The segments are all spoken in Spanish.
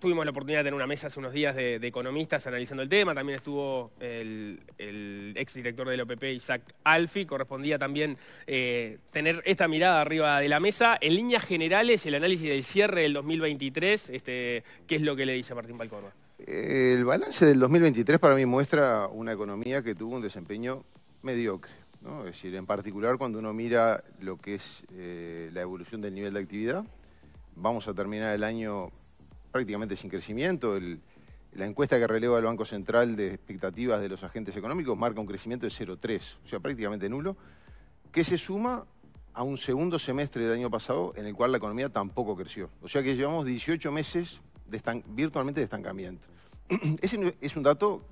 Tuvimos la oportunidad de tener una mesa hace unos días de, economistas analizando el tema. También estuvo el, el exdirector del OPP, Isaac Alfi. Correspondía también eh, tener esta mirada arriba de la mesa. En líneas generales, el análisis del cierre del 2023, este, ¿qué es lo que le dice Martín Palcorba? El balance del 2023 para mí muestra una economía que tuvo un desempeño mediocre. ¿no? Es decir, en particular cuando uno mira lo que es eh, la evolución del nivel de actividad, vamos a terminar el año prácticamente sin crecimiento. la encuesta que releva el Banco Central de expectativas de los agentes económicos marca un crecimiento de 0,3, o sea, prácticamente nulo, que se suma a un segundo semestre del año pasado en el cual la economía tampoco creció. O sea que llevamos 18 meses de virtualmente de estancamiento. Ese es un dato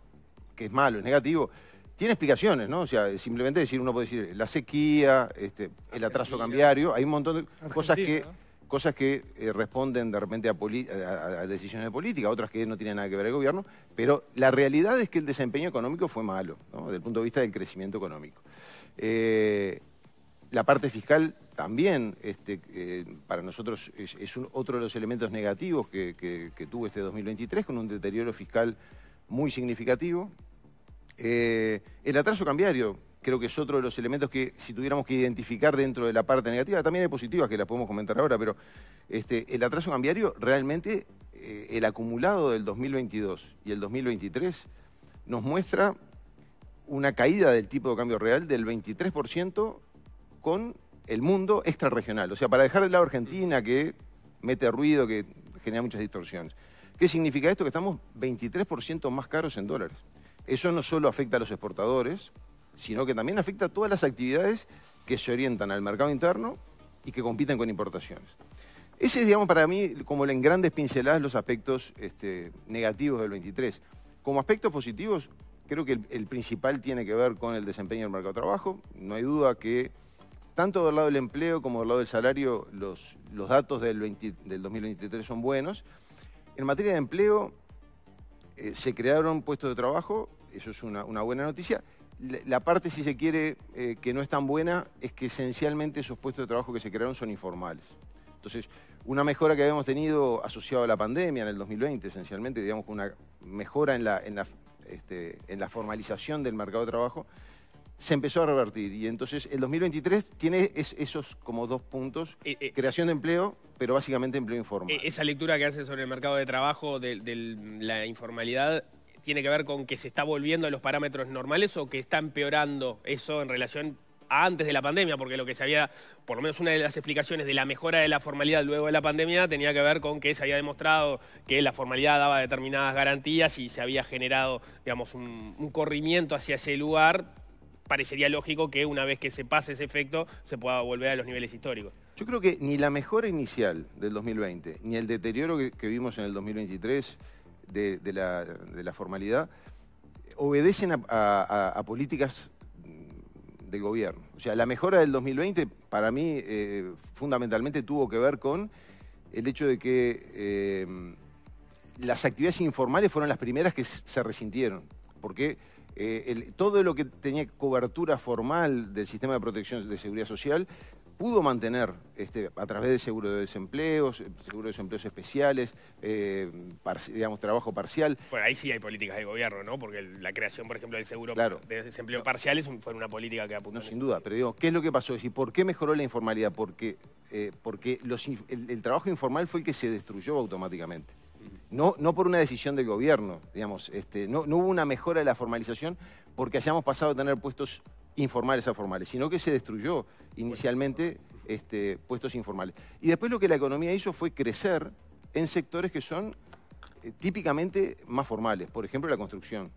que es malo, es negativo. Tiene explicaciones, ¿no? O sea, simplemente decir, uno puede decir la sequía, este, el atraso cambiario, hay un montón de cosas que cosas que eh, responden de repente a, decisiones de política, otras que no tienen nada que ver el gobierno, pero la realidad es que el desempeño económico fue malo, desde el punto de vista del crecimiento económico. Eh, la parte fiscal también este, eh, para nosotros es, otro de los elementos negativos que, que, tuvo este 2023, con un deterioro fiscal muy significativo. el atraso cambiario, creo que es otro de los elementos que si tuviéramos que identificar dentro de la parte negativa, también hay positivas que las podemos comentar ahora, pero este, el atraso cambiario realmente, eh, el acumulado del 2022 y el 2023 nos muestra una caída del tipo de cambio real del 23% con el mundo extrarregional. O sea, para dejar de lado Argentina, que mete ruido, que genera muchas distorsiones. ¿Qué significa esto? Que estamos 23% más caros en dólares. Eso no solo afecta a los exportadores, sino que también afecta a todas las actividades que se orientan al mercado interno y que compiten con importaciones. Ese es, digamos, para mí, como en grandes pinceladas, los aspectos este, negativos del 23. Como aspectos positivos, creo que el, principal tiene que ver con el desempeño del mercado de trabajo. No hay duda que, tanto del lado del empleo como del lado del salario, los, los datos del, 2023 son buenos. En materia de empleo, eh, se crearon puestos de trabajo, eso es una, una buena noticia, la parte, si se quiere, eh, que no es tan buena es que esencialmente esos puestos de trabajo que se crearon son informales. Entonces, una mejora que habíamos tenido asociado a la pandemia en el 2020, esencialmente, digamos, una mejora en la, este, en la, formalización del mercado de trabajo, se empezó a revertir. Y entonces el 2023 tiene esos como dos puntos, eh, eh. creación de empleo, pero básicamente empleo informal. Esa lectura que hace sobre el mercado de trabajo, de la informalidad, tiene que ver con que se está volviendo a los parámetros normales o que está empeorando eso en relación a antes de la pandemia, porque lo que se había, por lo menos una de las explicaciones de la mejora de la formalidad luego de la pandemia, tenía que ver con que se había demostrado que la formalidad daba determinadas garantías y se había generado, digamos, un, corrimiento hacia ese lugar. Parecería lógico que una vez que se pase ese efecto se pueda volver a los niveles históricos. Yo creo que ni la mejora inicial del 2020, ni el deterioro que vimos en el 2023 de, la, formalidad obedecen a, políticas del gobierno. O sea, la mejora del 2020 para mí eh, fundamentalmente tuvo que ver con el hecho de que eh, las actividades informales fueron las primeras que se resintieron, porque eh, todo lo que tenía cobertura formal del sistema de protección de seguridad social pudo mantener este, a través de seguro de desempleos, eh, seguro de desempleos especiales, eh, digamos, trabajo parcial. Bueno, ahí sí hay políticas de gobierno, ¿no? Porque la creación, por ejemplo, del seguro de desempleo parcial fue una política que apuntó. No, sin duda, pero digo, ¿qué es lo que pasó? ¿Y por qué mejoró la informalidad? Porque, eh, porque el, trabajo informal fue el que se destruyó automáticamente. No, no, por una decisión del gobierno, digamos, este, no, no, hubo una mejora de la formalización porque hayamos pasado a tener puestos informales a formales, sino que se destruyó inicialmente este, puestos informales. Y después lo que la economía hizo fue crecer en sectores que son eh, típicamente más formales, por ejemplo la construcción.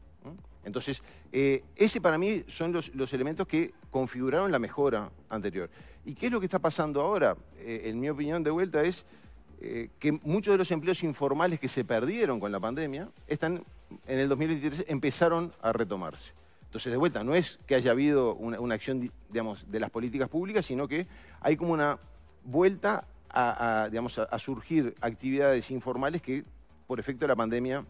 Entonces, eh, ese para mí son los, elementos que configuraron la mejora anterior. ¿Y qué es lo que está pasando ahora? Eh, en mi opinión, de vuelta, es que muchos de los empleos informales que se perdieron con la pandemia están en el 2023 empezaron a retomarse. Entonces, de vuelta, no es que haya habido una, acción, de las políticas públicas, sino que hay como una vuelta a, digamos, a, surgir actividades informales que, por efecto de la pandemia,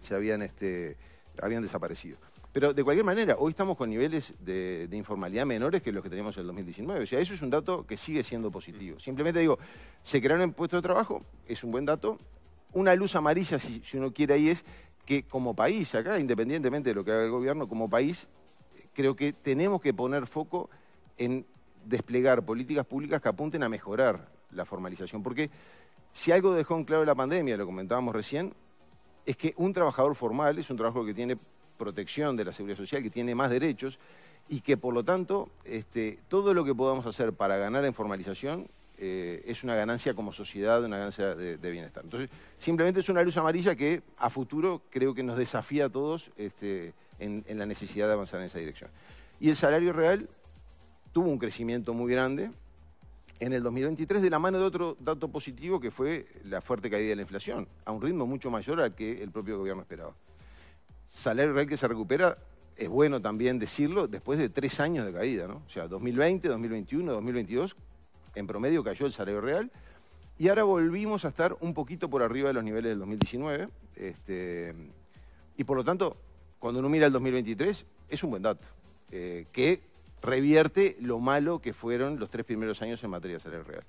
se habían, este, habían desaparecido. Pero de cualquier manera, hoy estamos con niveles de, informalidad menores que los que teníamos en el 2019. O sea, eso es un dato que sigue siendo positivo. Simplemente digo, se crearon puestos de trabajo, es un buen dato. Una luz amarilla, si, si uno quiere, ahí es que como país, acá, independientemente de lo que haga el gobierno, como país, creo que tenemos que poner foco en desplegar políticas públicas que apunten a mejorar la formalización. Porque si algo dejó en claro la pandemia, lo comentábamos recién, es que un trabajador formal es un trabajo que tiene protección de la seguridad social, que tiene más derechos y que por lo tanto este, todo lo que podamos hacer para ganar en formalización eh, es una ganancia como sociedad, una ganancia de, bienestar. Entonces, simplemente es una luz amarilla que a futuro creo que nos desafía a todos este, en, la necesidad de avanzar en esa dirección. Y el salario real tuvo un crecimiento muy grande en el 2023 de la mano de otro dato positivo que fue la fuerte caída de la inflación, a un ritmo mucho mayor al que el propio gobierno esperaba. Salario real que se recupera es bueno también decirlo, después de tres años de caída, ¿no? O sea, 2020, 2021, 2022, en promedio cayó el salario real. Y ahora volvimos a estar un poquito por arriba de los niveles del 2019. Este, y por lo tanto, cuando uno mira el 2023, es un buen dato, eh, que revierte lo malo que fueron los tres primeros años en materia de salario real.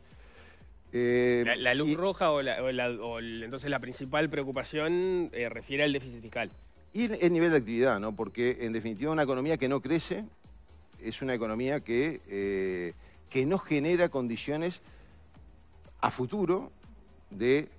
Eh, la, luz roja o, entonces la principal preocupación eh, refiere al déficit fiscal. Y el, el, nivel de actividad, ¿no? Porque en definitiva una economía que no crece es una economía que que no genera condiciones a futuro de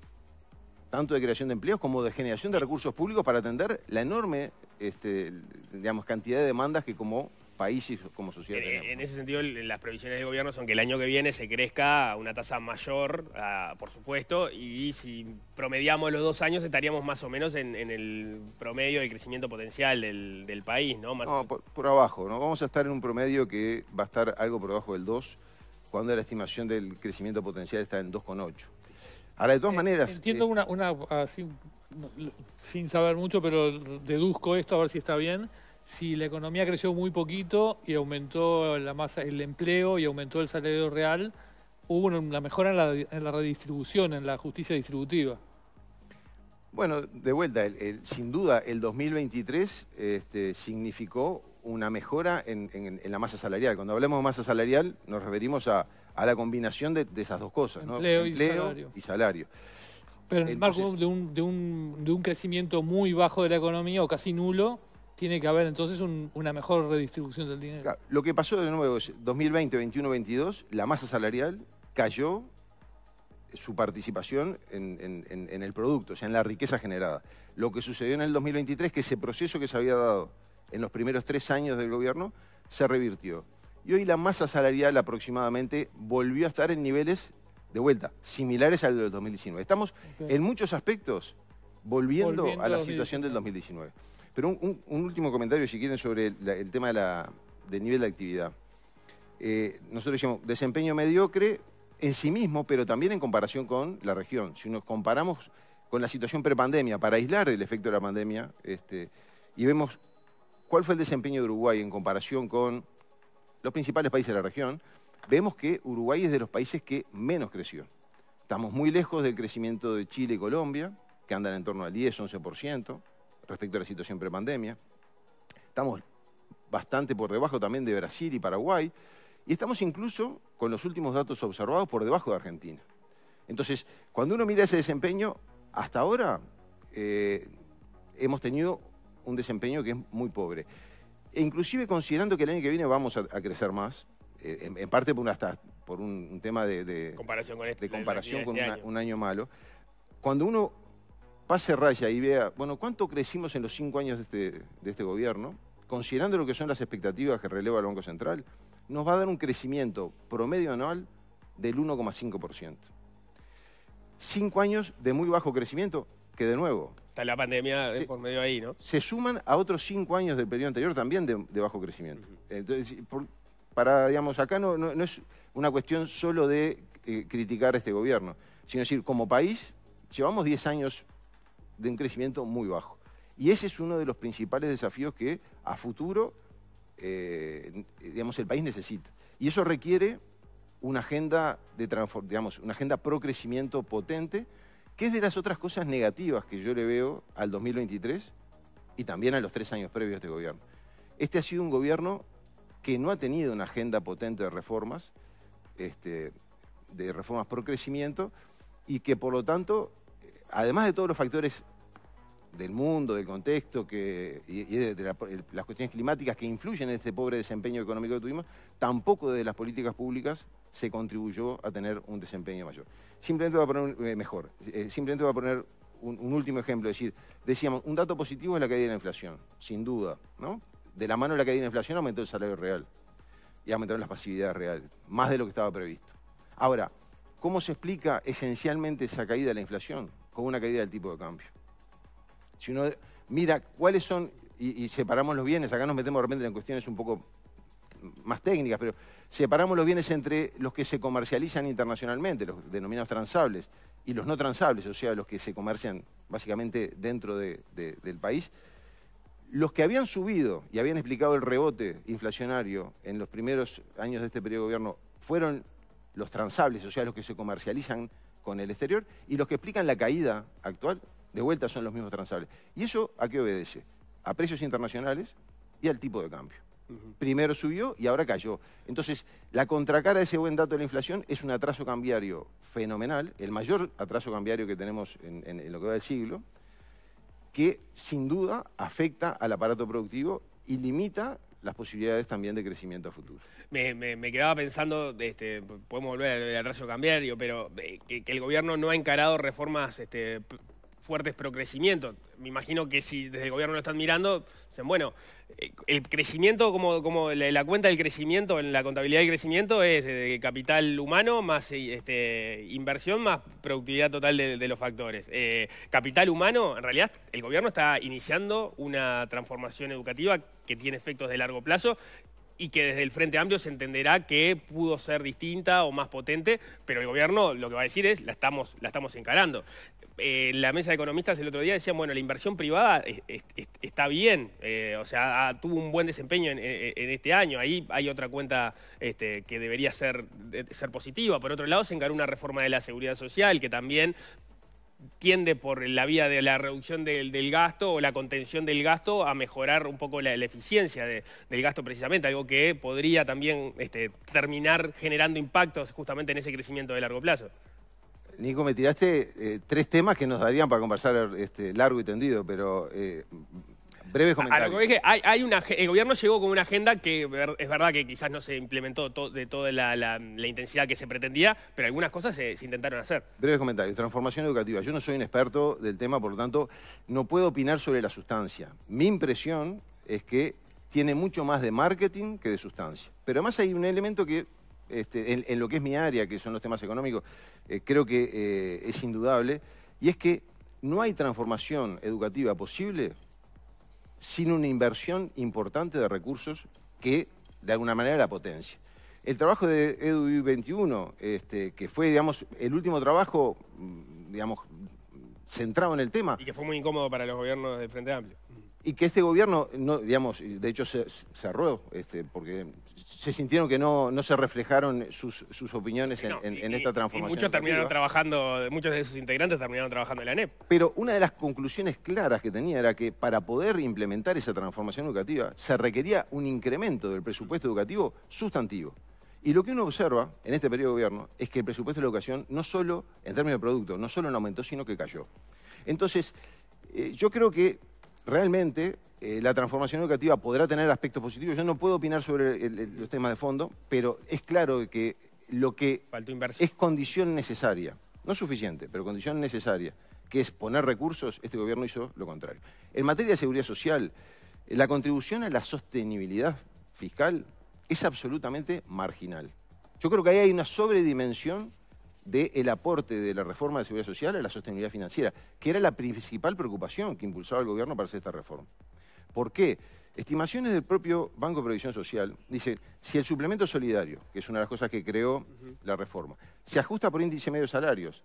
tanto de creación de empleos como de generación de recursos públicos para atender la enorme este, digamos, cantidad de demandas que como países como sociedad. En, ese sentido, las previsiones del gobierno son que el año que viene se crezca a una tasa mayor, ah, por supuesto, y si promediamos los dos años estaríamos más o menos en, el promedio del crecimiento potencial del, país, ¿no? no, por, abajo, ¿no? Vamos a estar en un promedio que va a estar algo por abajo del 2, cuando la estimación del crecimiento potencial está en 2,8. Ahora, de todas eh, maneras... Entiendo eh, una así, sin saber mucho, pero deduzco esto a ver si está bien si la economía creció muy poquito y aumentó la masa, el empleo y aumentó el salario real, hubo una mejora en la, redistribución, en la justicia distributiva. Bueno, de vuelta, sin duda el 2023 este, significó una mejora en, la masa salarial. Cuando hablamos de masa salarial nos referimos a, la combinación de, esas dos cosas, empleo, ¿no? y, salario. Pero en el marco de un crecimiento muy bajo de la economía o casi nulo, tiene que haber entonces una mejor redistribución del dinero. lo que pasó de nuevo es 2020, 2021, 22, la masa salarial cayó su participación en, el producto, o sea, en la riqueza generada. Lo que sucedió en el 2023, que ese proceso que se había dado en los primeros tres años del gobierno, se revirtió. Y hoy la masa salarial aproximadamente volvió a estar en niveles, de vuelta, similares al del 2019. Estamos en muchos aspectos volviendo a la situación del 2019. Pero un, último comentario, si quieren, sobre el, tema del nivel de actividad. Eh, nosotros decimos desempeño mediocre en sí mismo, pero también en comparación con la región. Si nos comparamos con la situación prepandemia, para aislar el efecto de la pandemia, este, y vemos cuál fue el desempeño de Uruguay en comparación con los principales países de la región, vemos que Uruguay es de los países que menos creció. Estamos muy lejos del crecimiento de Chile y Colombia, que andan en torno al 10, 11% respecto a la situación prepandemia. Estamos bastante por debajo también de Brasil y Paraguay. Y estamos incluso, con los últimos datos observados, por debajo de Argentina. Entonces, cuando uno mira ese desempeño, hasta ahora eh, hemos tenido un desempeño que es muy pobre. E inclusive considerando que el año que viene vamos a, crecer más, eh, en, parte por, una, por un, tema de, comparación con, este, este un año malo, cuando uno pase raya y vea, bueno, ¿cuánto crecimos en los cinco años este, de este, gobierno? Considerando lo que son las expectativas que releva el Banco Central, nos va a dar un crecimiento promedio anual del 1,5%. Cinco años de muy bajo crecimiento, que de nuevo... Está la pandemia eh, por medio ahí, ¿no? Se suman a otros cinco años del periodo anterior también de, bajo crecimiento. Entonces, para, digamos, acá no, es una cuestión solo de eh, criticar a este gobierno, sino decir, como país, llevamos 10 años de un crecimiento muy bajo. Y ese es uno de los principales desafíos que a futuro, eh, digamos, el país necesita. Y eso requiere una agenda de digamos, una agenda pro crecimiento potente, que es de las otras cosas negativas que yo le veo al 2023 y también a los tres años previos de este gobierno. Este ha sido un gobierno que no ha tenido una agenda potente de reformas, este, de reformas pro crecimiento, y que por lo tanto además de todos los factores del mundo, del contexto que, y, de las cuestiones climáticas que influyen en este pobre desempeño económico que tuvimos, tampoco de las políticas públicas se contribuyó a tener un desempeño mayor. Simplemente voy a poner eh, mejor, eh, simplemente a poner un, último ejemplo, decir, decíamos, un dato positivo es la caída de la inflación, sin duda, ¿no? De la mano de la caída de la inflación aumentó el salario real y aumentaron las pasividades reales, más de lo que estaba previsto. Ahora, ¿cómo se explica esencialmente esa caída de la inflación? con una caída del tipo de cambio. Si uno mira cuáles son, y, separamos los bienes, acá nos metemos de repente en cuestiones un poco más técnicas, pero separamos los bienes entre los que se comercializan internacionalmente, los denominados transables, y los no transables, o sea, los que se comercian básicamente dentro del país. Los que habían subido y habían explicado el rebote inflacionario en los primeros años de este periodo de gobierno fueron los transables, o sea, los que se comercializan con el exterior y los que explican la caída actual, de vuelta son los mismos transables. ¿Y eso a qué obedece? A precios internacionales y al tipo de cambio. Primero subió y ahora cayó. Entonces, la contracara de ese buen dato de la inflación es un atraso cambiario fenomenal, el mayor atraso cambiario que tenemos en, en lo que va del siglo, que sin duda afecta al aparato productivo y limita las posibilidades también de crecimiento a futuro. Me, quedaba pensando, este, podemos volver al, al ratio cambiario, pero eh, que, el gobierno no ha encarado reformas este, fuertes crecimiento. Me imagino que si desde el gobierno lo están mirando, dicen, bueno, eh, el crecimiento, como, como la, cuenta del crecimiento, en la contabilidad del crecimiento es eh, capital humano más eh, este, inversión más productividad total de, los factores. capital humano, en realidad el gobierno está iniciando una transformación educativa que tiene efectos de largo plazo y que desde el Frente Amplio se entenderá que pudo ser distinta o más potente, pero el gobierno lo que va a decir es la estamos, la estamos encarando. Eh, la mesa de economistas el otro día decían, bueno, la inversión privada está bien, eh, o sea, tuvo un buen desempeño en, este año, ahí hay otra cuenta este, que debería ser, ser positiva. Por otro lado, se encaró una reforma de la seguridad social que también tiende por la vía de la reducción del, gasto o la contención del gasto a mejorar un poco la, eficiencia del gasto precisamente, algo que podría también este, terminar generando impactos justamente en ese crecimiento de largo plazo. Nico, me tiraste eh, tres temas que nos darían para conversar este, largo y tendido, pero eh, breve comentario. el gobierno llegó con una agenda que es verdad que quizás no se implementó de toda la, intensidad que se pretendía, pero algunas cosas se, intentaron hacer. breves comentarios Transformación educativa. Yo no soy un experto del tema, por lo tanto, no puedo opinar sobre la sustancia. Mi impresión es que tiene mucho más de marketing que de sustancia. Pero además hay un elemento que este, en, lo que es mi área, que son los temas económicos, eh, creo que eh, es indudable, y es que no hay transformación educativa posible sin una inversión importante de recursos que de alguna manera la potencia. El trabajo de Edu 21, este, que fue, digamos, el último trabajo, mm, digamos, centrado en el tema. Y que fue muy incómodo para los gobiernos del Frente Amplio y que este gobierno, digamos, de hecho se cerró, este, porque se sintieron que no, no se reflejaron sus, opiniones en, esta transformación. Y muchos terminaron trabajando, muchos de sus integrantes terminaron trabajando en la ANEP. Pero una de las conclusiones claras que tenía era que para poder implementar esa transformación educativa se requería un incremento del presupuesto educativo sustantivo. Y lo que uno observa en este periodo de gobierno es que el presupuesto de la educación no solo, en términos de producto, no solo no aumentó, sino que cayó. Entonces, eh, yo creo que realmente eh, la transformación educativa podrá tener aspectos positivos. Yo no puedo opinar sobre los temas de fondo, pero es claro que lo que es condición necesaria, no suficiente, pero condición necesaria, que es poner recursos, este gobierno hizo lo contrario. En materia de seguridad social, eh, la contribución a la sostenibilidad fiscal es absolutamente marginal. Yo creo que ahí hay una sobredimensión del aporte de la reforma de seguridad social a la sostenibilidad financiera, que era la principal preocupación que impulsaba el gobierno para hacer esta reforma. ¿Por qué? Estimaciones del propio Banco de Previsión Social dice, si el suplemento solidario, que es una de las cosas que creó la reforma, se ajusta por índice medio de salarios,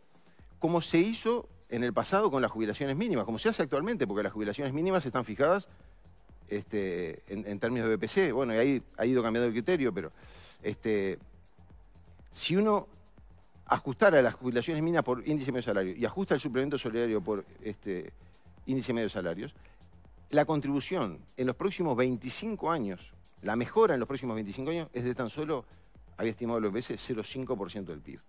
como se hizo en el pasado con las jubilaciones mínimas, como se hace actualmente, porque las jubilaciones mínimas están fijadas este, en, términos de BPC, bueno, ahí ha ido cambiando el criterio, pero este, si uno ajustar a las jubilaciones minas por índice medio salario y ajusta el suplemento solidario por este, índice medio salarios, la contribución en los próximos 25 años, la mejora en los próximos 25 años es de tan solo, había estimado los veces, 0,5% del PIB.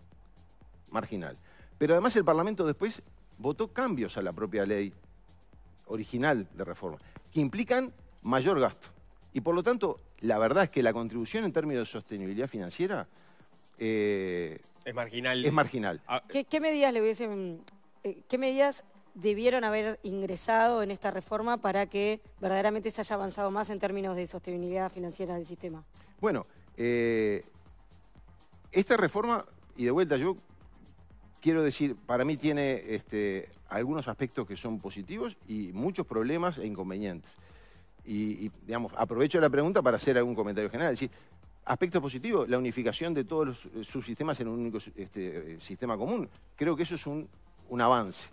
Marginal. Pero además el Parlamento después votó cambios a la propia ley original de reforma, que implican mayor gasto. Y por lo tanto, la verdad es que la contribución en términos de sostenibilidad financiera eh, es marginal. Es marginal. Ah. ¿Qué, medidas le hubiesen, eh, qué medidas debieron haber ingresado en esta reforma para que verdaderamente se haya avanzado más en términos de sostenibilidad financiera del sistema? Bueno, eh, esta reforma, y de vuelta yo quiero decir, para mí tiene este, algunos aspectos que son positivos y muchos problemas e inconvenientes. Y, digamos, aprovecho la pregunta para hacer algún comentario general. decir, Aspecto positivo, la unificación de todos los eh, subsistemas en un único este, eh, sistema común. Creo que eso es un, avance.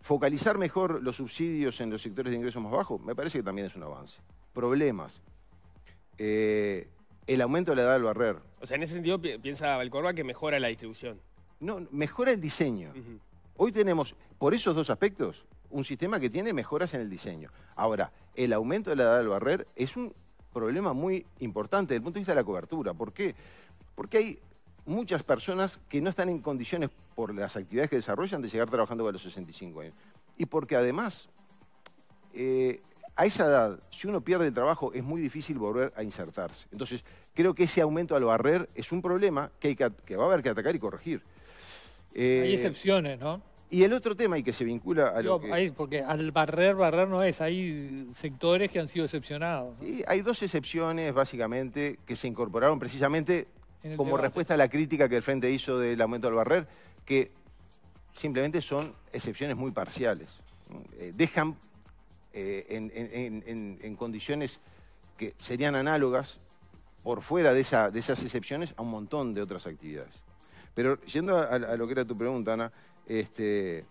Focalizar mejor los subsidios en los sectores de ingresos más bajos, me parece que también es un avance. Problemas. Eh, el aumento de la edad del barrer. O sea, en ese sentido piensa Valcorba que mejora la distribución. No, mejora el diseño. Hoy tenemos, por esos dos aspectos, un sistema que tiene mejoras en el diseño. Ahora, el aumento de la edad del barrer es un problema muy importante desde el punto de vista de la cobertura. ¿Por qué? Porque hay muchas personas que no están en condiciones por las actividades que desarrollan de llegar trabajando para los 65 años. Y porque además, eh, a esa edad, si uno pierde el trabajo, es muy difícil volver a insertarse. Entonces, creo que ese aumento al barrer es un problema que, que, va a haber que atacar y corregir. hay eh, excepciones, ¿no? Y el otro tema, y que se vincula a lo que... porque al barrer, barrer no es, hay sectores que han sido excepcionados. Sí, hay dos excepciones, básicamente, que se incorporaron precisamente como respuesta a la crítica que el Frente hizo del aumento del barrer, que simplemente son excepciones muy parciales. Eh, dejan eh, en, condiciones que serían análogas, por fuera de, esa, de esas excepciones, a un montón de otras actividades. Pero yendo a, lo que era tu pregunta, Ana, este,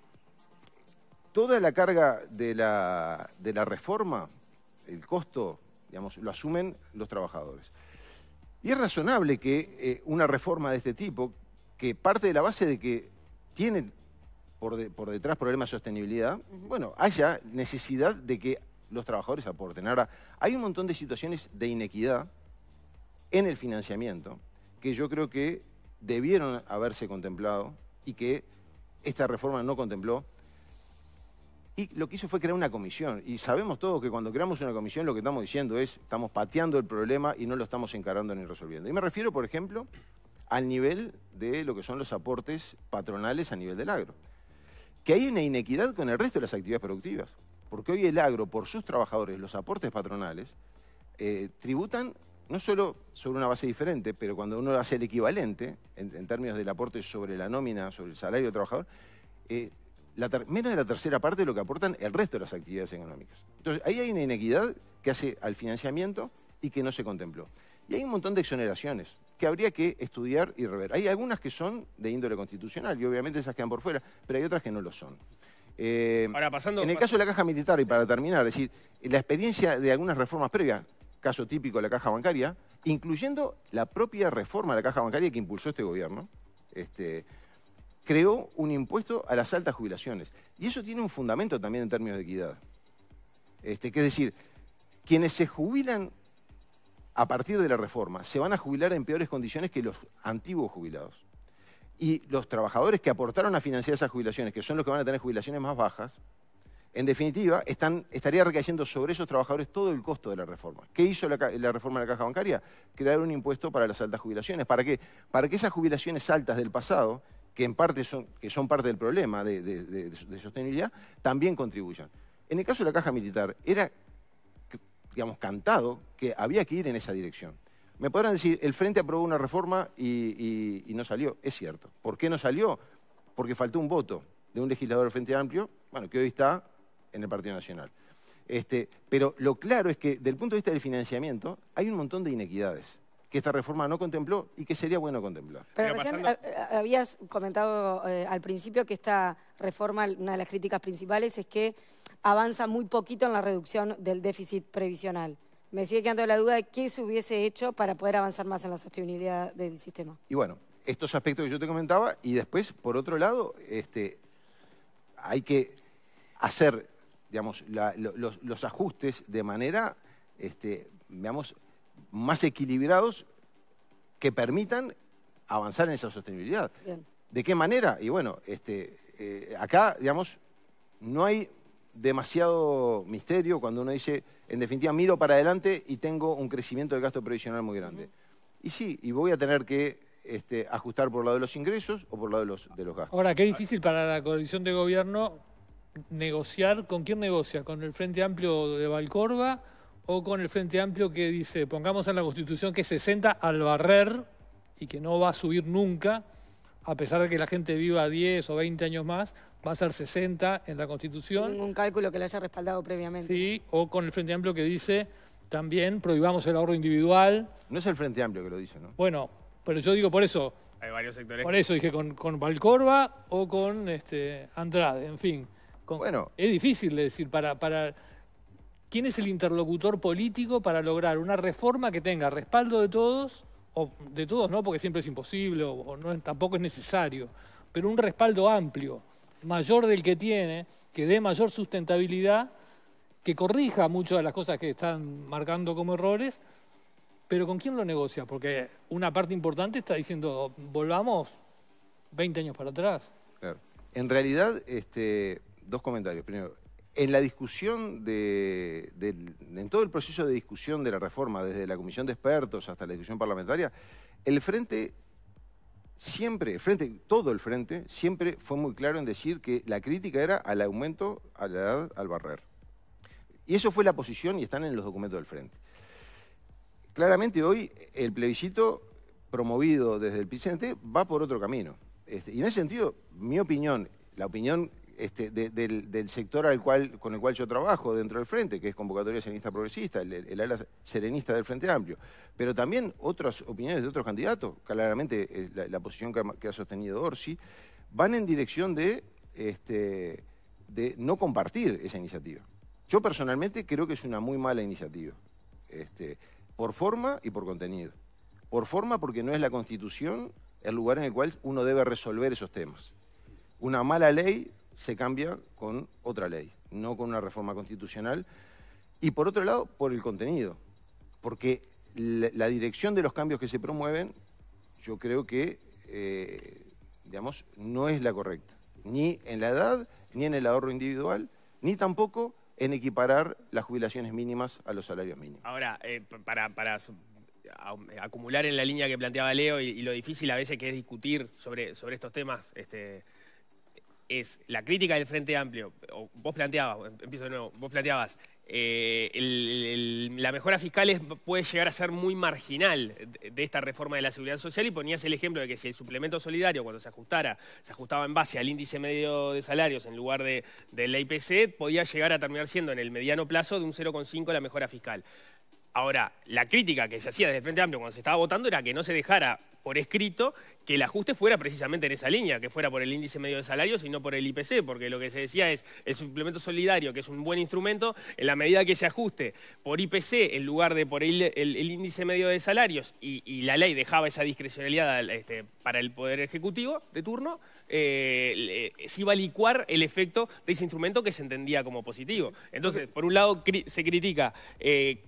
toda la carga de la, reforma, el costo, digamos, lo asumen los trabajadores. Y es razonable que eh, una reforma de este tipo, que parte de la base de que tiene por, detrás problemas de sostenibilidad, bueno, haya necesidad de que los trabajadores aporten. Ahora, hay un montón de situaciones de inequidad en el financiamiento que yo creo que debieron haberse contemplado y que esta reforma no contempló. Y lo que hizo fue crear una comisión. Y sabemos todos que cuando creamos una comisión lo que estamos diciendo es, estamos pateando el problema y no lo estamos encarando ni resolviendo. Y me refiero, por ejemplo, al nivel de lo que son los aportes patronales a nivel del agro. Que hay una inequidad con el resto de las actividades productivas. Porque hoy el agro, por sus trabajadores, los aportes patronales, eh, tributan no solo sobre una base diferente, pero cuando uno hace el equivalente, en, términos del aporte sobre la nómina, sobre el salario del trabajador, eh, menos de la tercera parte de lo que aportan el resto de las actividades económicas. Entonces, ahí hay una inequidad que hace al financiamiento y que no se contempló. Y hay un montón de exoneraciones que habría que estudiar y rever. Hay algunas que son de índole constitucional y obviamente esas quedan por fuera, pero hay otras que no lo son. Eh, Ahora, pasando, en el caso de la caja militar, y para terminar, es decir, la experiencia de algunas reformas previas, caso típico de la caja bancaria, incluyendo la propia reforma de la caja bancaria que impulsó este gobierno, este, creó un impuesto a las altas jubilaciones. Y eso tiene un fundamento también en términos de equidad. Este, es decir, quienes se jubilan a partir de la reforma se van a jubilar en peores condiciones que los antiguos jubilados. Y los trabajadores que aportaron a financiar esas jubilaciones, que son los que van a tener jubilaciones más bajas, en definitiva, estaría recayendo sobre esos trabajadores todo el costo de la reforma. ¿Qué hizo la, reforma de la caja bancaria? Crear un impuesto para las altas jubilaciones. ¿Para qué? Para que esas jubilaciones altas del pasado, que en parte son, que son parte del problema de, sostenibilidad, también contribuyan. En el caso de la caja militar, era, digamos, cantado que había que ir en esa dirección. Me podrán decir, el Frente aprobó una reforma y, y no salió. Es cierto. ¿Por qué no salió? Porque faltó un voto de un legislador del Frente Amplio, bueno, que hoy está en el Partido Nacional. Este, pero lo claro es que, del punto de vista del financiamiento, hay un montón de inequidades que esta reforma no contempló y que sería bueno contemplar. Pero, eh, eh, habías comentado eh, al principio que esta reforma, una de las críticas principales es que avanza muy poquito en la reducción del déficit previsional. Me sigue quedando la duda de qué se hubiese hecho para poder avanzar más en la sostenibilidad del sistema. Y bueno, estos aspectos que yo te comentaba y después, por otro lado, este, hay que hacer digamos, los, los, ajustes de manera, este, digamos, más equilibrados que permitan avanzar en esa sostenibilidad. ¿De qué manera? Y bueno, este, eh, acá, digamos, no hay demasiado misterio cuando uno dice, en definitiva, miro para adelante y tengo un crecimiento del gasto previsional muy grande. Y sí, y voy a tener que este, ajustar por el lado de los ingresos o por el lado de los, de los gastos. Ahora, qué difícil para la coalición de gobierno negociar, ¿con quién negocia? ¿Con el Frente Amplio de Valcorba o con el Frente Amplio que dice, pongamos en la Constitución que 60 al barrer y que no va a subir nunca, a pesar de que la gente viva 10 o 20 años más, va a ser 60 en la Constitución? Sin un cálculo que lo haya respaldado previamente. Sí, o con el Frente Amplio que dice, también prohibamos el ahorro individual. No es el Frente Amplio que lo dice, ¿no? Bueno, pero yo digo por eso. Hay varios sectores. Por eso dije, con, con Valcorba o con este, Andrade, en fin bueno. Es difícil decir, para, para, ¿quién es el interlocutor político para lograr una reforma que tenga respaldo de todos? O de todos no, porque siempre es imposible, o, no, tampoco es necesario, pero un respaldo amplio, mayor del que tiene, que dé mayor sustentabilidad, que corrija muchas de las cosas que están marcando como errores, pero ¿con quién lo negocia? Porque una parte importante está diciendo, volvamos 20 años para atrás. En realidad, este, dos comentarios. Primero, en la discusión de, en todo el proceso de discusión de la reforma, desde la comisión de expertos hasta la discusión parlamentaria, el frente siempre, frente, todo el frente siempre fue muy claro en decir que la crítica era al aumento a la edad al barrer. Y eso fue la posición y están en los documentos del frente. Claramente hoy el plebiscito promovido desde el PICENTE va por otro camino. Este, y en ese sentido, mi opinión, la opinión este, del, sector al cual, con el cual yo trabajo dentro del Frente, que es Convocatoria Serenista Progresista, el, ala serenista del Frente Amplio, pero también otras opiniones de otros candidatos, claramente eh, la, posición que ha, sostenido Orsi, van en dirección de, este, de no compartir esa iniciativa. Yo personalmente creo que es una muy mala iniciativa, este, por forma y por contenido. Por forma porque no es la Constitución el lugar en el cual uno debe resolver esos temas. Una mala ley se cambia con otra ley, no con una reforma constitucional. Y por otro lado, por el contenido, porque la dirección de los cambios que se promueven, yo creo que, eh, digamos, no es la correcta, ni en la edad, ni en el ahorro individual, ni tampoco en equiparar las jubilaciones mínimas a los salarios mínimos. Ahora, eh, para, acumular en la línea que planteaba Leo y, lo difícil a veces que es discutir sobre, sobre estos temas, este, es la crítica del Frente Amplio, vos planteabas, empiezo de nuevo, vos planteabas, eh, la mejora fiscal puede llegar a ser muy marginal de, esta reforma de la seguridad social y ponías el ejemplo de que si el suplemento solidario cuando se ajustara, se ajustaba en base al índice medio de salarios en lugar de, del IPC, podía llegar a terminar siendo en el mediano plazo de un 0,5 la mejora fiscal. Ahora, la crítica que se hacía desde el Frente Amplio cuando se estaba votando era que no se dejara por escrito que el ajuste fuera precisamente en esa línea, que fuera por el índice medio de salarios y no por el IPC, porque lo que se decía es el suplemento solidario, que es un buen instrumento, en la medida que se ajuste por IPC en lugar de por el, índice medio de salarios y, la ley dejaba esa discrecionalidad este, para el Poder Ejecutivo de turno, eh, se iba a licuar el efecto de ese instrumento que se entendía como positivo. Entonces, por un lado, se critica eh,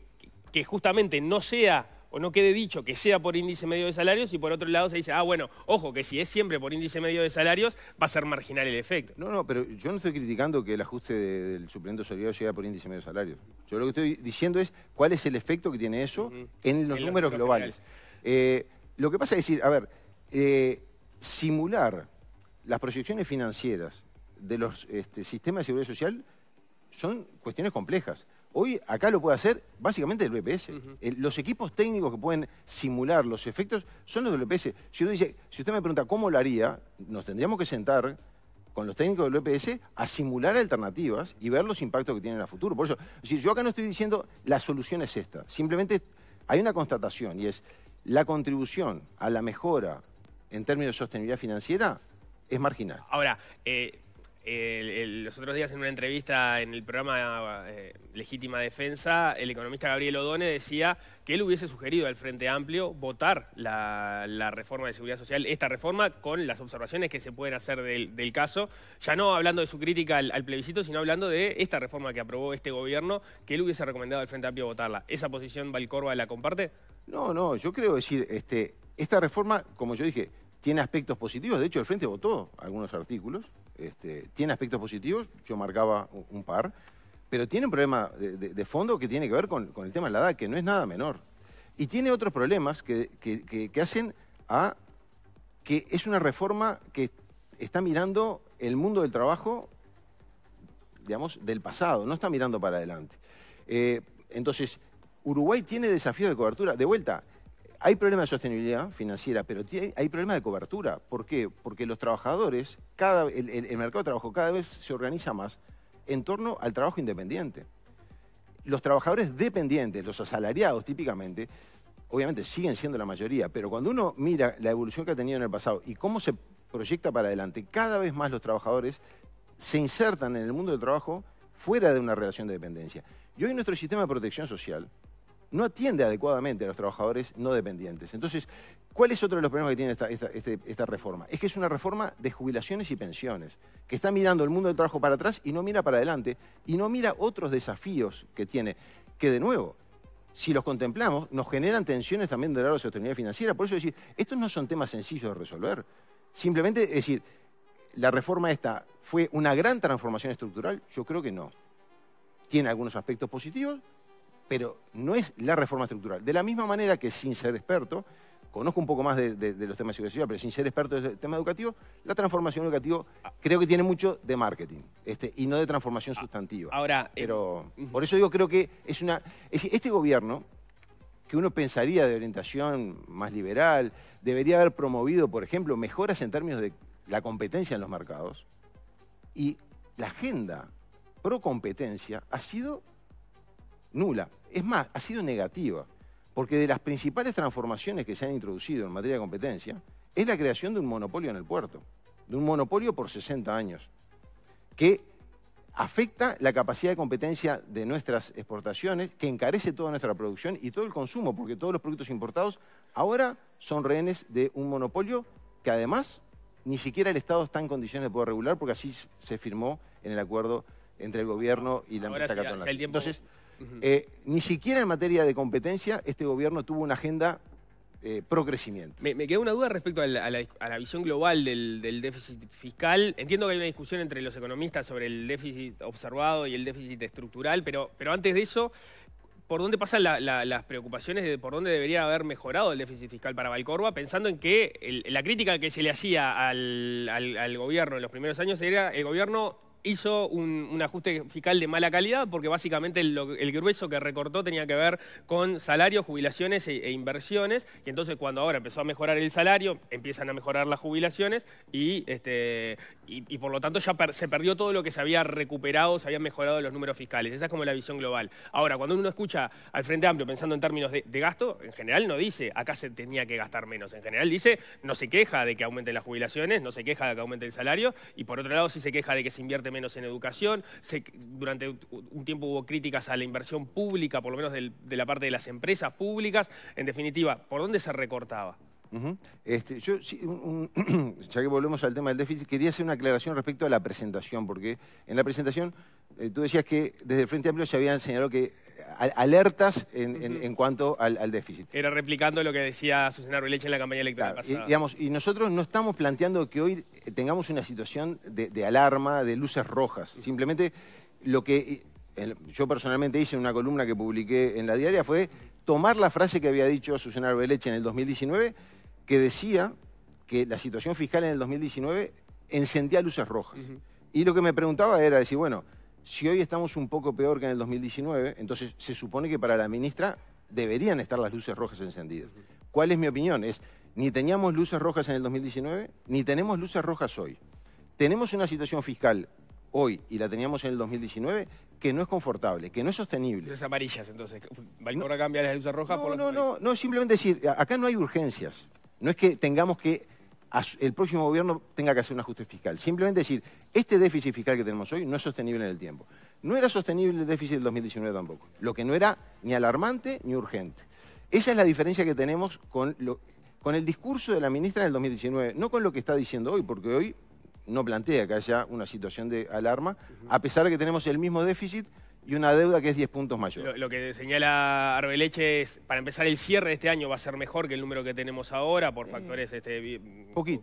que justamente no sea o no quede dicho que sea por índice medio de salarios y por otro lado se dice, ah, bueno, ojo, que si es siempre por índice medio de salarios va a ser marginal el efecto. No, no, pero yo no estoy criticando que el ajuste del suplemento salarial sea por índice medio de salarios. Yo lo que estoy diciendo es cuál es el efecto que tiene eso en los números globales. Eh, lo que pasa es decir, a ver, eh, simular las proyecciones financieras de los este, sistemas de seguridad social son cuestiones complejas. Hoy acá lo puede hacer básicamente el BPS. Eh, los equipos técnicos que pueden simular los efectos son los del BPS. Si, usted me pregunta cómo lo haría, nos tendríamos que sentar con los técnicos del BPS a simular alternativas y ver los impactos que tienen a futuro. Por eso, yo acá no estoy diciendo la solución es esta. Simplemente hay una constatación y es la contribución a la mejora en términos de sostenibilidad financiera es marginal. Ahora, eh, los otros días en una entrevista en el programa eh, Legítima Defensa, el economista Gabriel Odone decía que él hubiese sugerido al Frente Amplio votar la, reforma de seguridad social, esta reforma, con las observaciones que se pueden hacer del, caso, ya no hablando de su crítica al, plebiscito, sino hablando de esta reforma que aprobó este gobierno, que él hubiese recomendado al Frente Amplio votarla. ¿Esa posición Valcorba la comparte? No, no, yo creo decir, este, esta reforma, como yo dije, tiene aspectos positivos, de hecho el Frente votó algunos artículos. Este, tiene aspectos positivos, yo marcaba un par, pero tiene un problema de, fondo que tiene que ver con, el tema de la edad, que no es nada menor. Y tiene otros problemas que, hacen a que es una reforma que está mirando el mundo del trabajo, digamos, del pasado, no está mirando para adelante. Eh, entonces, Uruguay tiene desafíos de cobertura. De vuelta, hay problemas de sostenibilidad financiera, pero hay problemas de cobertura. ¿Por qué? Porque los trabajadores, el, el, mercado de trabajo cada vez se organiza más en torno al trabajo independiente. Los trabajadores dependientes, los asalariados típicamente, obviamente siguen siendo la mayoría, pero cuando uno mira la evolución que ha tenido en el pasado y cómo se proyecta para adelante, cada vez más los trabajadores se insertan en el mundo del trabajo fuera de una relación de dependencia. Y hoy nuestro sistema de protección social no atiende adecuadamente a los trabajadores no dependientes. Entonces, ¿cuál es otro de los problemas que tiene este, esta, reforma? Es que es una reforma de jubilaciones y pensiones, que está mirando el mundo del trabajo para atrás y no mira para adelante, y no mira otros desafíos que tiene, que de nuevo, si los contemplamos, nos generan tensiones también de la sostenibilidad financiera. Por eso decir, estos no son temas sencillos de resolver. Simplemente es decir, ¿la reforma esta fue una gran transformación estructural? Yo creo que no. Tiene algunos aspectos positivos, pero no es la reforma estructural. De la misma manera que sin ser experto, conozco un poco más de, los temas de seguridad, pero sin ser experto en tema educativo, la transformación educativa creo que tiene mucho de marketing este, y no de transformación ah, sustantiva. Ahora, eh, pero por eso digo, creo que es una... Es este gobierno, que uno pensaría de orientación más liberal, debería haber promovido, por ejemplo, mejoras en términos de la competencia en los mercados y la agenda pro competencia ha sido nula. Es más, ha sido negativa, porque de las principales transformaciones que se han introducido en materia de competencia es la creación de un monopolio en el puerto, de un monopolio por 60 años, que afecta la capacidad de competencia de nuestras exportaciones, que encarece toda nuestra producción y todo el consumo, porque todos los productos importados ahora son rehenes de un monopolio que además ni siquiera el Estado está en condiciones de poder regular, porque así se firmó en el acuerdo entre el gobierno y la empresa Entonces, eh, ni siquiera en materia de competencia este gobierno tuvo una agenda eh, pro crecimiento. Me, quedó una duda respecto a la, visión global del, déficit fiscal. Entiendo que hay una discusión entre los economistas sobre el déficit observado y el déficit estructural, pero, pero antes de eso, ¿por dónde pasan las preocupaciones de por dónde debería haber mejorado el déficit fiscal para Valcorba? Pensando en que la crítica que se le hacía al, al gobierno en los primeros años era el gobierno hizo un, ajuste fiscal de mala calidad porque básicamente el, grueso que recortó tenía que ver con salarios, jubilaciones e, e, inversiones. Y entonces cuando ahora empezó a mejorar el salario, empiezan a mejorar las jubilaciones y, este, y, por lo tanto ya se perdió todo lo que se había recuperado, se habían mejorado los números fiscales. Esa es como la visión global. Ahora, cuando uno escucha al Frente Amplio pensando en términos de, gasto, en general no dice acá se tenía que gastar menos. En general dice no se queja de que aumenten las jubilaciones, no se queja de que aumente el salario y por otro lado sí se queja de que se invierte menos en educación. durante un tiempo hubo críticas a la inversión pública, por lo menos de la parte de las empresas públicas. En definitiva, ¿por dónde se recortaba? Este, ya que volvemos al tema del déficit, quería hacer una aclaración respecto a la presentación, porque en la presentación eh, tú decías que desde el Frente Amplio se habían señalado que alertas en, cuanto al, déficit. Era replicando lo que decía Susana Ruileche en la campaña electoral Y, digamos, y nosotros no estamos planteando que hoy tengamos una situación de, alarma, de luces rojas. Simplemente lo que yo personalmente hice en una columna que publiqué en la diaria fue tomar la frase que había dicho Susana Arbeleche en el 2019, que decía que la situación fiscal en el 2019 encendía luces rojas. Y lo que me preguntaba era decir, bueno, si hoy estamos un poco peor que en el 2019, entonces se supone que para la ministra deberían estar las luces rojas encendidas. ¿Cuál es mi opinión? Es, ni teníamos luces rojas en el 2019, ni tenemos luces rojas hoy. Tenemos una situación fiscal hoy y la teníamos en el 2019 que no es confortable, que no es sostenible. Luces amarillas, entonces. ¿Valcora no, cambiar las luces rojas por No, no, no, simplemente decir, acá no hay urgencias. No es que tengamos que el próximo gobierno tenga que hacer un ajuste fiscal. Simplemente decir, este déficit fiscal que tenemos hoy no es sostenible en el tiempo. No era sostenible el déficit del 2019 tampoco, lo que no era ni alarmante ni urgente. Esa es la diferencia que tenemos con, con el discurso de la ministra en el 2019, no con lo que está diciendo hoy, porque hoy no plantea que haya una situación de alarma, a pesar de que tenemos el mismo déficit y una deuda que es 10 puntos mayor. Lo, que señala Arbeleche es, para empezar el cierre de este año va a ser mejor que el número que tenemos ahora por factores mm. este,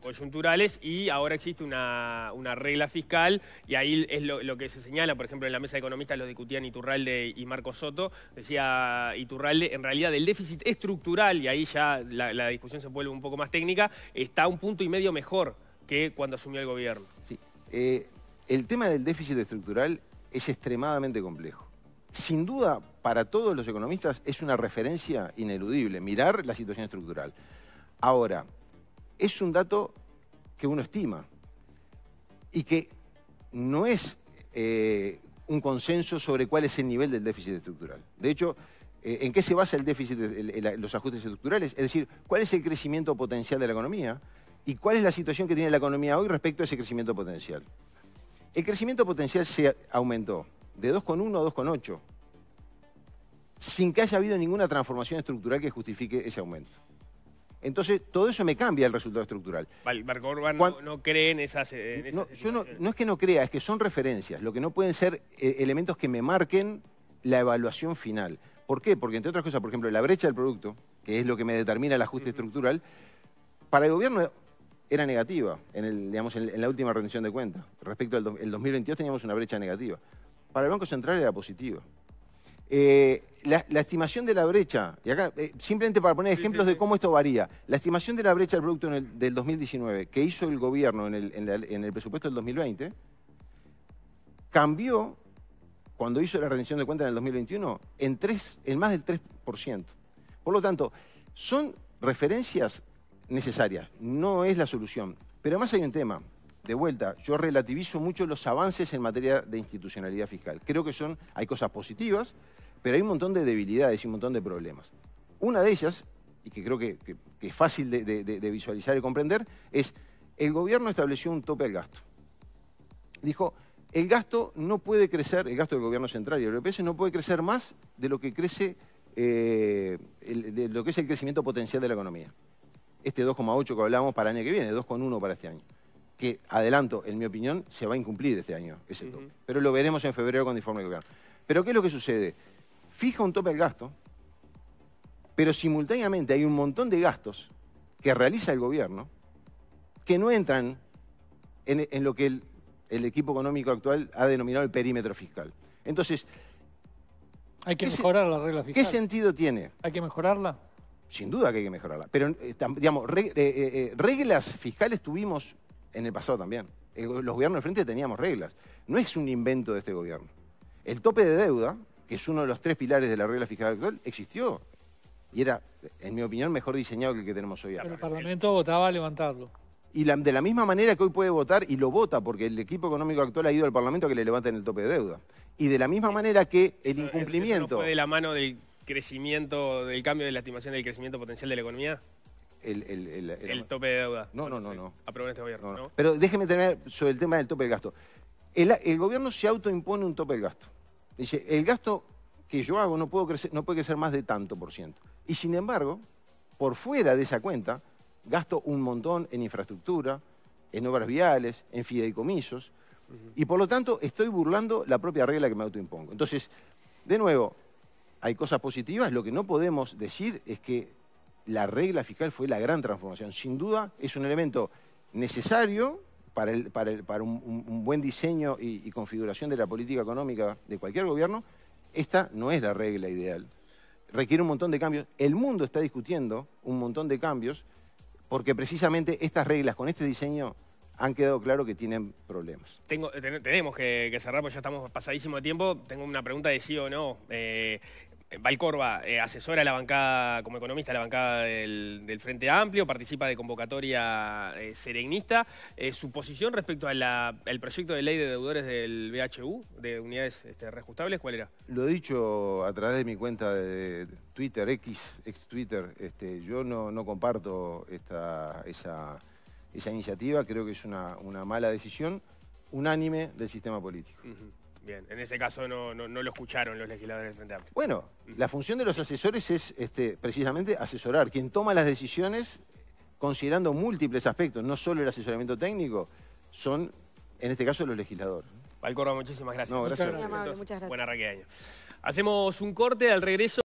coyunturales y ahora existe una, regla fiscal y ahí es lo, que se señala, por ejemplo, en la mesa de economistas lo discutían Iturralde y Marco Soto, decía Iturralde, en realidad el déficit estructural, y ahí ya la, discusión se vuelve un poco más técnica, está un punto y medio mejor que cuando asumió el gobierno. Sí. Eh, el tema del déficit estructural es extremadamente complejo. Sin duda, para todos los economistas es una referencia ineludible, mirar la situación estructural. Ahora, es un dato que uno estima y que no es eh, un consenso sobre cuál es el nivel del déficit estructural. De hecho, eh, ¿en qué se basa el déficit, de los ajustes estructurales? Es decir, ¿cuál es el crecimiento potencial de la economía y cuál es la situación que tiene la economía hoy respecto a ese crecimiento potencial? El crecimiento potencial se aumentó de 2,1 a 2,8, sin que haya habido ninguna transformación estructural que justifique ese aumento. Entonces, todo eso me cambia el resultado estructural. Vale, Marco no, cree en esas... no, es que no crea, es que son referencias. Lo que no pueden ser eh, elementos que me marquen la evaluación final. ¿Por qué? Porque, entre otras cosas, por ejemplo, la brecha del producto, que es lo que me determina el ajuste estructural, para el gobierno era negativa en, el, digamos, en la última rendición de cuentas. Respecto al 2022 teníamos una brecha negativa. Para el Banco Central era positiva. Eh, la, estimación de la brecha, y acá eh, simplemente para poner ejemplos de cómo esto varía, la estimación de la brecha del producto en del 2019 que hizo el gobierno en el, presupuesto del 2020 cambió cuando hizo la rendición de cuentas en el 2021 en, en más del 3%. Por lo tanto, son referencias necesaria. No es la solución. Pero además hay un tema. De vuelta, yo relativizo mucho los avances en materia de institucionalidad fiscal. Creo que son, hay cosas positivas, pero hay un montón de debilidades y un montón de problemas. Una de ellas, y que creo que, es fácil de, visualizar y comprender, es el gobierno estableció un tope al gasto. Dijo, el gasto no puede crecer, el gasto del gobierno central y el no puede crecer más de lo que crece, eh, de lo que es el crecimiento potencial de la economía este 2,8 que hablábamos para el año que viene, 2,1 para este año. Que, adelanto, en mi opinión, se va a incumplir este año Pero lo veremos en febrero con informe el gobierno. Pero ¿qué es lo que sucede? Fija un tope al gasto, pero simultáneamente hay un montón de gastos que realiza el gobierno que no entran en, lo que el, el equipo económico actual ha denominado el perímetro fiscal. Entonces, hay que mejorar la regla fiscal. ¿Qué sentido tiene? Hay que mejorarla sin duda que hay que mejorarla. Pero, eh, digamos, eh, eh, reglas fiscales tuvimos en el pasado también. Los gobiernos de frente teníamos reglas. No es un invento de este gobierno. El tope de deuda, que es uno de los tres pilares de la regla fiscal actual, existió. Y era, en mi opinión, mejor diseñado que el que tenemos hoy. Pero el Parlamento votaba levantarlo. Y de la misma manera que hoy puede votar, y lo vota, porque el equipo económico actual ha ido al Parlamento a que le levanten el tope de deuda. Y de la misma manera que el incumplimiento... de la mano del crecimiento, del cambio de la estimación del crecimiento potencial de la economía? El, tope de deuda. No, no, no. no. Aprobó este gobierno. No, Pero déjeme terminar sobre el tema del tope de gasto. El, gobierno se autoimpone un tope del gasto. Dice, el gasto que yo hago no, puedo crecer, no puede crecer más de tanto por ciento. Y sin embargo, por fuera de esa cuenta, gasto un montón en infraestructura, en obras viales, en fideicomisos. Y por lo tanto, estoy burlando la propia regla que me autoimpongo. Entonces, de nuevo, hay cosas positivas. Lo que no podemos decir es que la regla fiscal fue la gran transformación. Sin duda es un elemento necesario para, un, buen diseño y, configuración de la política económica de cualquier gobierno. Esta no es la regla ideal. Requiere un montón de cambios. El mundo está discutiendo un montón de cambios porque precisamente estas reglas con este diseño han quedado claro que tienen problemas. tenemos que, cerrar porque ya estamos pasadísimo de tiempo. Tengo una pregunta de sí o no. Eh, Valcorba eh, asesora asesora la bancada, como economista, a la bancada del, Frente Amplio, participa de convocatoria eh, serenista. Eh, ¿Su posición respecto al proyecto de ley de deudores del BHU, de unidades este, reajustables, cuál era? Lo he dicho a través de mi cuenta de Twitter, X, ex Twitter, este, yo no, comparto esta, esa, iniciativa, creo que es una, mala decisión unánime del sistema político. Bien, en ese caso no, lo escucharon los legisladores del Frente Amplio. Bueno, la función de los asesores es este, precisamente asesorar. Quien toma las decisiones considerando múltiples aspectos, no solo el asesoramiento técnico, son, en este caso, los legisladores. Valcorba, muchísimas gracias. gracias. Hacemos un corte al regreso.